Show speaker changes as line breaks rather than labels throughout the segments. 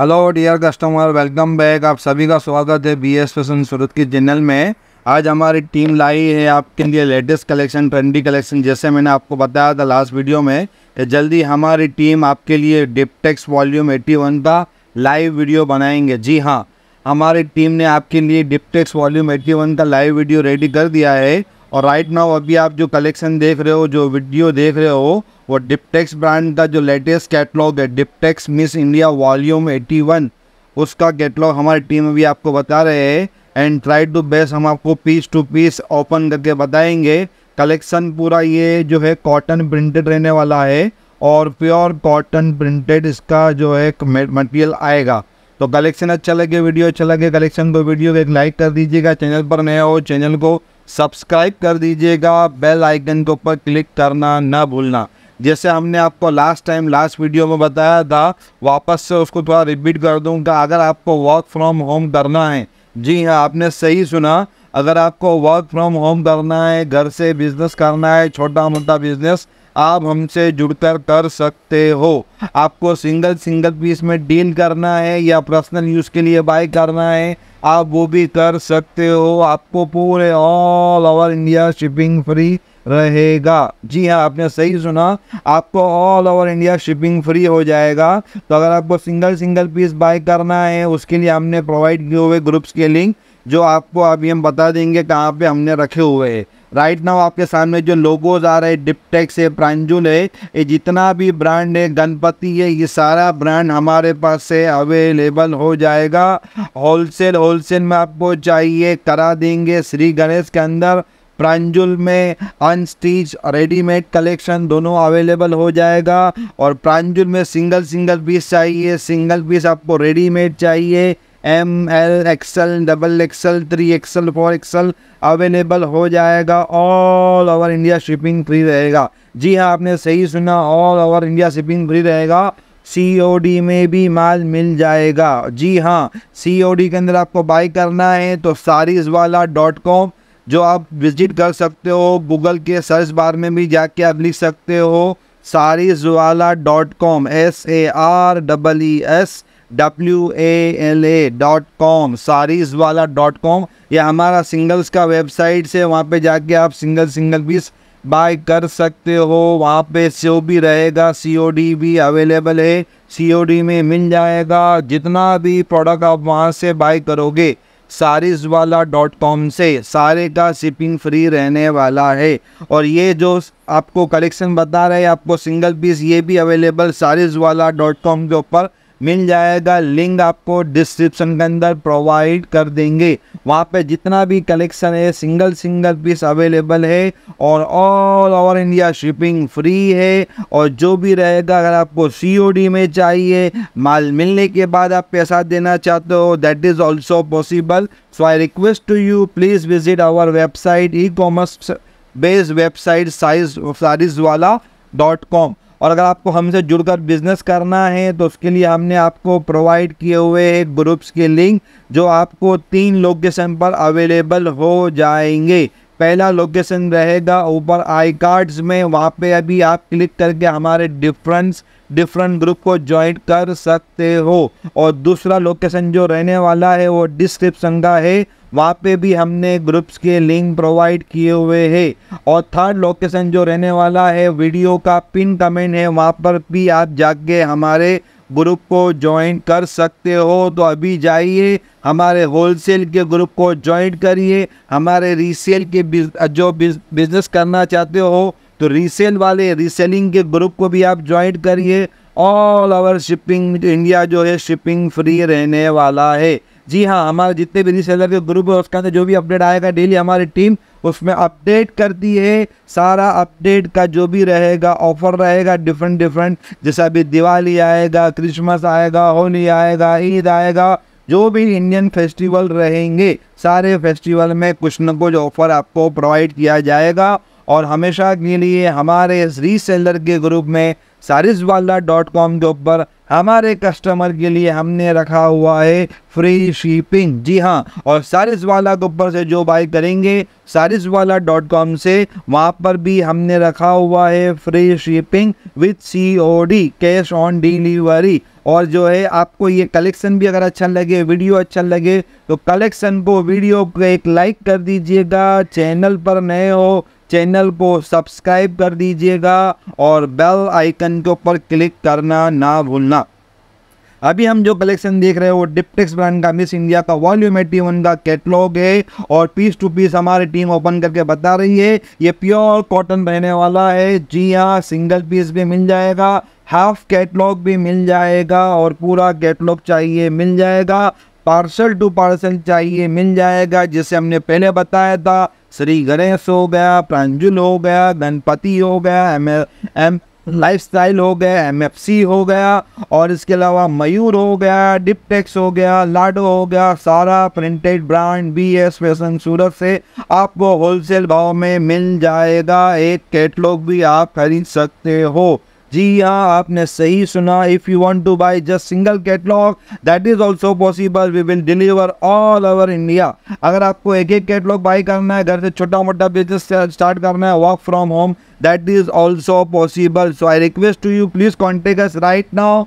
hello dear customer welcome back आप सभी का स्वागत है बी एस फैशन सूरत की जनरल में आज हमारी टीम लाई है आपके लिए लेटेस्ट कलेक्शन ट्रेंडी कलेक्शन जैसे मैंने आपको बताया था लास्ट वीडियो में कि जल्दी हमारी टीम आपके लिए डिपटेक्स वॉल्यूम 81 का लाइव वीडियो बनाएंगे जी हाँ हमारी टीम ने आपके लिए डिपटेक्स वॉल्यूम 81 का लाइव वीडियो रेडी कर दिया है और राइट नाउ अभी आप जो कलेक्शन देख रहे हो जो वीडियो देख रहे हो वो डिपटेक्स ब्रांड का जो लेटेस्ट कैटलॉग है डिपटेक्स मिस इंडिया वॉल्यूम 81 उसका कैटलॉग हमारी टीम अभी आपको बता रहे हैं एंड ट्राई टू बेस्ट हम आपको पीस टू पीस ओपन करके बताएंगे कलेक्शन पूरा ये जो है कॉटन प्रिंटेड रहने वाला है और प्योर कॉटन प्रिंटेड इसका जो है मटेरियल आएगा तो कलेक्शन अच्छा लगे वीडियो अच्छा लगे कलेक्शन को वीडियो को एक लाइक कर दीजिएगा चैनल पर नया हो चैनल को सब्सक्राइब कर दीजिएगा बेल आइकन के ऊपर क्लिक करना ना भूलना जैसे हमने आपको लास्ट टाइम लास्ट वीडियो में बताया था वापस से उसको थोड़ा रिपीट कर दूँगा अगर आपको वर्क फ्रॉम होम करना है जी हाँ आपने सही सुना अगर आपको वर्क फ्रॉम होम करना है घर से बिज़नेस करना है छोटा मोटा बिज़नेस आप हमसे जुड़कर कर सकते हो आपको सिंगल सिंगल पीस में डील करना है या पर्सनल यूज़ के लिए बाय करना है आप वो भी कर सकते हो आपको पूरे all over India shipping free रहेगा जी हाँ आपने सही सुना आपको all over India shipping free हो जाएगा तो अगर आपको सिंगल सिंगल पीस बाय करना है उसके लिए हमने प्रोवाइड किए हुए ग्रुप्स के लिंक जो आपको अभी हम बता देंगे कहाँ पे हमने रखे हुए हैं राइट नाउ आपके सामने जो लोगोज आ रहे हैं डिपटेक्स है प्रांजुल है ये जितना भी ब्रांड है गणपति है ये सारा ब्रांड हमारे पास से अवेलेबल हो जाएगा होलसेल होलसेल में आपको चाहिए करा देंगे श्री गणेश के अंदर प्रांजुल में अनस्टिच रेडीमेड कलेक्शन दोनों अवेलेबल हो जाएगा और प्रांजुल में सिंगल सिंगल पीस चाहिए सिंगल पीस आपको रेडीमेड चाहिए M L XL double XL three XL four XL available हो जाएगा all over India shipping free रहेगा जी हाँ आपने सही सुना all over India shipping free रहेगा सी में भी माल मिल जाएगा जी हाँ सी के अंदर आपको बाई करना है तो सारीज वाला डॉट कॉम जो आप विजिट कर सकते हो गूगल के सर्च बार में भी जाके आप लिख सकते हो sarees wala dot com S A R double E S W A L A dot com sarees wala dot com या हमारा सिंगल्स का वेबसाइट से वहाँ पे जाके आप सिंगल सिंगल पीस बाय कर सकते हो वहाँ पे सीओ भी रहेगा ओ डी भी अवेलेबल है ओ डी में मिल जाएगा जितना भी प्रोडक्ट आप वहाँ से बाय करोगे सारीज वाला डॉट कॉम से सारे का शिपिंग फ्री रहने वाला है और ये जो आपको कलेक्शन बता रहे हैं आपको सिंगल पीस ये भी available saris wala dot com के ऊपर मिल जाएगा लिंक आपको डिस्क्रिप्शन के अंदर प्रोवाइड कर देंगे वहाँ पे जितना भी कलेक्शन है सिंगल सिंगल पीस अवेलेबल है और all over India shipping free है और जो भी रहेगा अगर आपको सी में चाहिए माल मिलने के बाद आप पैसा देना चाहते हो that is also possible so I request to you please visit our website e commerce based website size size wala dot com और अगर आपको हमसे जुड़कर बिजनेस करना है तो उसके लिए हमने आपको प्रोवाइड किए हुए एक ग्रुप्स के लिंक जो आपको तीन लोकेशन पर अवेलेबल हो जाएंगे पहला लोकेशन रहेगा ऊपर आई कार्ड्स में वहाँ पे अभी आप क्लिक करके हमारे डिफरेंस डिफरेंट ग्रुप को ज्वाइन कर सकते हो और दूसरा लोकेशन जो रहने वाला है वो डिस्क्रिप्शन का है वहाँ पे भी हमने ग्रुप्स के लिंक प्रोवाइड किए हुए हैं और थर्ड लोकेशन जो रहने वाला है वीडियो का पिन कमेंट है वहाँ पर भी आप जाके हमारे ग्रुप को ज्वाइन कर सकते हो तो अभी जाइए हमारे होलसेल के ग्रुप को ज्वाइन करिए हमारे रीसेल के बिज, जो बिज, बिजनेस करना चाहते हो तो रीसेल वाले रीसेलिंग के ग्रुप को भी आप ज्वाइन करिए ऑल आवर शिपिंग इंडिया जो है शिपिंग फ्री रहने वाला है जी हाँ हमारे जितने भी रीसेलर के ग्रुप है उसके अंदर जो भी अपडेट आएगा डेली हमारी टीम उसमें अपडेट करती है सारा अपडेट का जो भी रहेगा ऑफर रहेगा डिफरेंट डिफरेंट जैसे अभी दिवाली आएगा क्रिसमस आएगा होली आएगा ईद आएगा जो भी इंडियन फेस्टिवल रहेंगे सारे फेस्टिवल में कुछ ना कुछ ऑफर आपको प्रोवाइड किया जाएगा और हमेशा के लिए हमारे इस रीसेलर के ग्रुप में वाला डॉट कॉम के ऊपर हमारे कस्टमर के लिए हमने रखा हुआ है फ्री शिपिंग जी हाँ और वाला के ऊपर से जो बाई करेंगे सारिस वाला डॉट कॉम से वहाँ पर भी हमने रखा हुआ है free shipping with C O D cash on delivery और जो है आपको ये कलेक्शन भी अगर अच्छा लगे वीडियो अच्छा लगे तो कलेक्शन को वीडियो को एक लाइक कर दीजिएगा चैनल पर नए हो चैनल को सब्सक्राइब कर दीजिएगा और बेल आइकन के ऊपर क्लिक करना ना भूलना अभी हम जो कलेक्शन देख रहे हैं वो डिप्टेक्स ब्रांड का मिस इंडिया का वॉल्यूम एटी वन का कैटलॉग है और पीस टू पीस हमारी टीम ओपन करके बता रही है ये प्योर कॉटन रहने वाला है जी हाँ सिंगल पीस भी मिल जाएगा हाफ कैटलॉग भी मिल जाएगा और पूरा कैटलॉग चाहिए मिल जाएगा पार्सल टू पार्सल चाहिए मिल जाएगा जिसे हमने पहले बताया था श्री गणेश हो गया प्रांजुल हो गया गणपति हो गया एम एम लाइफ स्टाइल हो गया एम एफ सी हो गया और इसके अलावा मयूर हो गया डिपटेक्स हो गया लाडो हो गया सारा printed brand B S fashion Surat से आपको होलसेल भाव में मिल जाएगा एक कैटलॉग भी आप खरीद सकते हो जी हाँ आपने सही सुना if you want to buy just single catalogue that is also possible we will deliver all over India अगर आपको एक एक कैटलॉग बाय करना है घर से छोटा मोटा बिजनेस स्टार्ट करना है work from home that is also possible so I request to you please contact us right now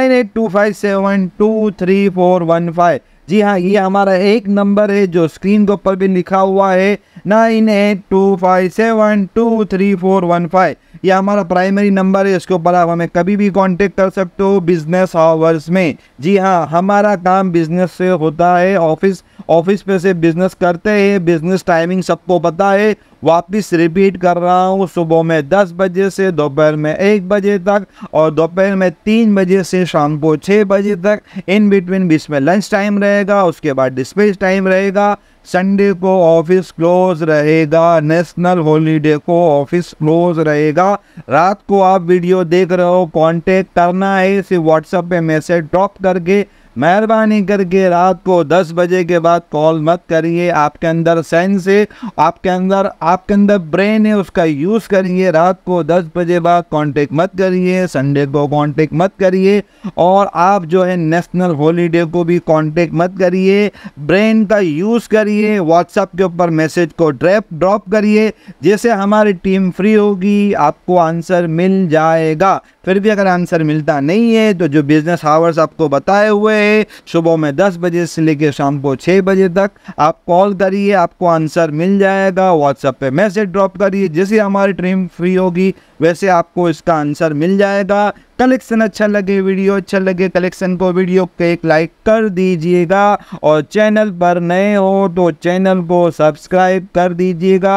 eight two five seven two three four one five जी हाँ ये हमारा एक नंबर है जो स्क्रीन के ऊपर भी लिखा हुआ है nine eight two five seven two three four one five ये हमारा प्राइमरी नंबर है इसके ऊपर आप हमें कभी भी कांटेक्ट कर सकते हो बिजनेस आवर्स में जी हाँ हमारा काम बिजनेस से होता है ऑफिस ऑफिस पे से बिजनेस करते हैं बिजनेस टाइमिंग सबको पता है वापस रिपीट कर रहा हूँ सुबह में दस बजे से दोपहर में एक बजे तक और दोपहर में तीन बजे से शाम को छः बजे तक इन बिटवीन बीच में लंच टाइम रहेगा उसके बाद डिस्पेज टाइम रहेगा संडे को ऑफिस क्लोज रहेगा नेशनल हॉलीडे को ऑफिस क्लोज रहेगा रात को आप वीडियो देख रहे हो कांटेक्ट करना है सिर्फ व्हाट्सएप पे मैसेज ड्रॉप करके मेहरबानी करके रात को दस बजे के बाद कॉल मत करिए आपके अंदर सेंस है आपके अंदर आपके अंदर ब्रेन है उसका यूज़ करिए रात को दस बजे बाद कांटेक्ट मत करिए संडे को कांटेक्ट मत करिए और आप जो है नेशनल हॉलीडे को भी कांटेक्ट मत करिए ब्रेन का यूज़ करिए व्हाट्सएप के ऊपर मैसेज को ड्रैप ड्रॉप करिए जैसे हमारी टीम फ्री होगी आपको आंसर मिल जाएगा फिर भी अगर आंसर मिलता नहीं है तो जो बिजनेस आवर्स आपको बताए हुए हैं सुबह में दस बजे से लेकर शाम को छः बजे तक आप कॉल करिए आपको आंसर मिल जाएगा व्हाट्सएप पे मैसेज ड्रॉप करिए जैसे हमारी ट्रेन फ्री होगी वैसे आपको इसका आंसर मिल जाएगा कलेक्शन अच्छा लगे वीडियो अच्छा लगे कलेक्शन को वीडियो को एक लाइक कर दीजिएगा और चैनल पर नए हो तो चैनल को सब्सक्राइब कर दीजिएगा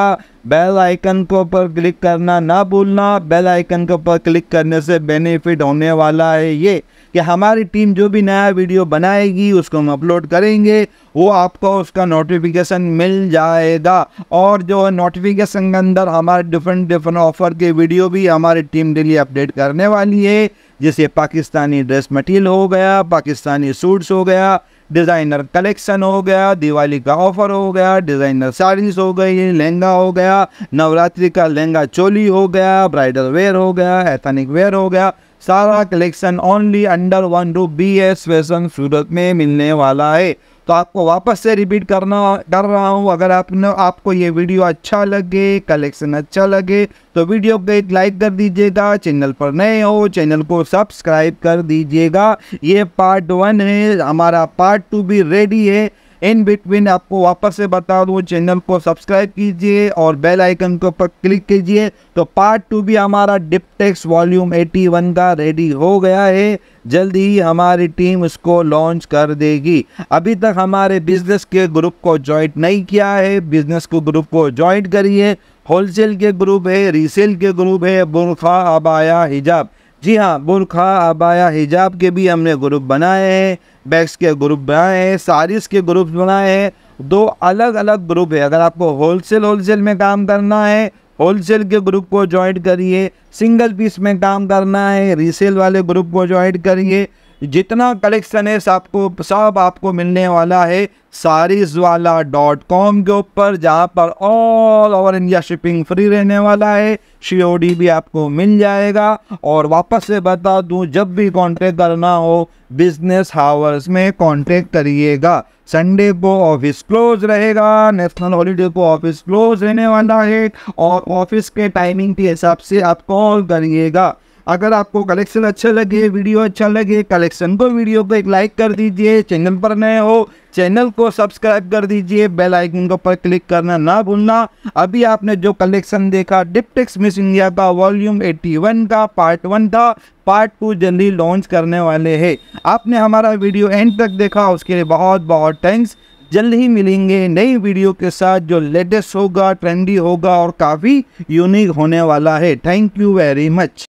बेल आइकन को ऊपर क्लिक करना ना भूलना बेल आइकन के ऊपर क्लिक करने से बेनिफिट होने वाला है ये कि हमारी टीम जो भी नया वीडियो बनाएगी उसको हम अपलोड करेंगे वो आपको उसका नोटिफिकेशन मिल जाएगा और जो नोटिफिकेशन के अंदर हमारे डिफरेंट डिफरेंट ऑफर के वीडियो भी हमारी टीम डेली अपडेट करने वाली है जैसे पाकिस्तानी ड्रेस मटीरियल हो गया पाकिस्तानी सूट्स हो गया डिज़ाइनर कलेक्शन हो गया दिवाली का ऑफ़र हो गया डिज़ाइनर साड़ीज़ हो गई लहंगा हो गया नवरात्रि का लहंगा चोली हो गया ब्राइडल वेयर हो गया एथनिक वेयर हो गया सारा कलेक्शन ओनली अंडर वन रू बी एस फैशन सूरत में मिलने वाला है तो आपको वापस से रिपीट करना कर रहा हूँ अगर आपने आपको ये वीडियो अच्छा लगे कलेक्शन अच्छा लगे तो वीडियो को एक लाइक कर दीजिएगा चैनल पर नए हो चैनल को सब्सक्राइब कर दीजिएगा ये पार्ट वन है हमारा पार्ट टू भी रेडी है इन बिटवीन आपको वापस से बता दूँ चैनल को सब्सक्राइब कीजिए और बेल आइकन के ऊपर क्लिक कीजिए तो पार्ट टू भी हमारा डिपटेक्स वॉल्यूम 81 का रेडी हो गया है जल्द ही हमारी टीम उसको लॉन्च कर देगी अभी तक हमारे बिजनेस के ग्रुप को ज्वाइंट नहीं किया है बिजनेस के ग्रुप को ज्वाइंट करिए होलसेल के ग्रुप है रीसेल के ग्रुप है बुरखा अबाया हिजाब जी हाँ बुरखा अबाया हिजाब के भी हमने ग्रुप बनाए हैं बैग्स के ग्रुप बनाए हैं सारीस के ग्रुप बनाए हैं दो अलग अलग ग्रुप है अगर आपको होलसेल होलसेल में काम करना है होलसेल के ग्रुप को ज्वाइन करिए सिंगल पीस में काम करना है रीसेल वाले ग्रुप को ज्वाइन करिए जितना कलेक्शन है सबको सब आपको मिलने वाला है सारीजवाला वाला डॉट कॉम के ऊपर जहाँ पर all over India shipping free रहने वाला है सी भी आपको मिल जाएगा और वापस से बता दूँ जब भी कांटेक्ट करना हो बिजनेस हावर्स में कांटेक्ट करिएगा संडे को ऑफिस क्लोज रहेगा नेशनल हॉलीडे को ऑफिस क्लोज रहने वाला है और ऑफिस के टाइमिंग के हिसाब से आप कॉल करिएगा अगर आपको कलेक्शन अच्छा लगे वीडियो अच्छा लगे कलेक्शन को वीडियो को एक लाइक कर दीजिए चैनल पर नए हो चैनल को सब्सक्राइब कर दीजिए बेल आइकन के पर क्लिक करना ना भूलना अभी आपने जो कलेक्शन देखा डिप्टिक्स मिस इंडिया का वॉल्यूम 81 का पार्ट वन था पार्ट टू जल्दी लॉन्च करने वाले है आपने हमारा वीडियो एंड तक देखा उसके लिए बहुत बहुत थैंक्स जल्द ही मिलेंगे नई वीडियो के साथ जो लेटेस्ट होगा ट्रेंडी होगा और काफ़ी यूनिक होने वाला है थैंक यू वेरी मच